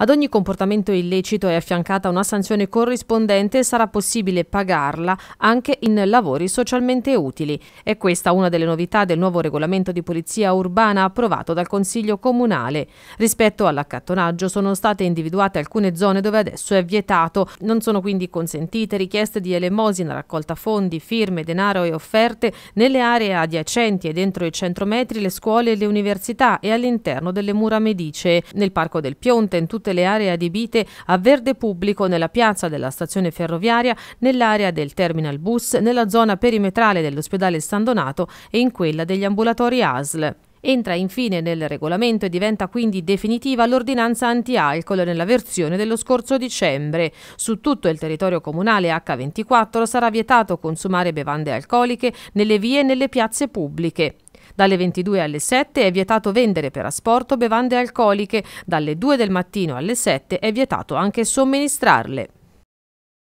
Ad ogni comportamento illecito è affiancata una sanzione corrispondente e sarà possibile pagarla anche in lavori socialmente utili. È questa una delle novità del nuovo regolamento di polizia urbana approvato dal Consiglio Comunale. Rispetto all'accattonaggio sono state individuate alcune zone dove adesso è vietato. Non sono quindi consentite richieste di elemosina, raccolta fondi, firme, denaro e offerte nelle aree adiacenti e dentro i 100 metri le scuole e le università e all'interno delle mura medicee. Nel Parco del Pionte, in tutte tutte le aree adibite a verde pubblico nella piazza della stazione ferroviaria, nell'area del terminal bus, nella zona perimetrale dell'ospedale San Donato e in quella degli ambulatori ASL. Entra infine nel regolamento e diventa quindi definitiva l'ordinanza anti-alcol nella versione dello scorso dicembre. Su tutto il territorio comunale H24 sarà vietato consumare bevande alcoliche nelle vie e nelle piazze pubbliche. Dalle 22 alle 7 è vietato vendere per asporto bevande alcoliche, dalle 2 del mattino alle 7 è vietato anche somministrarle.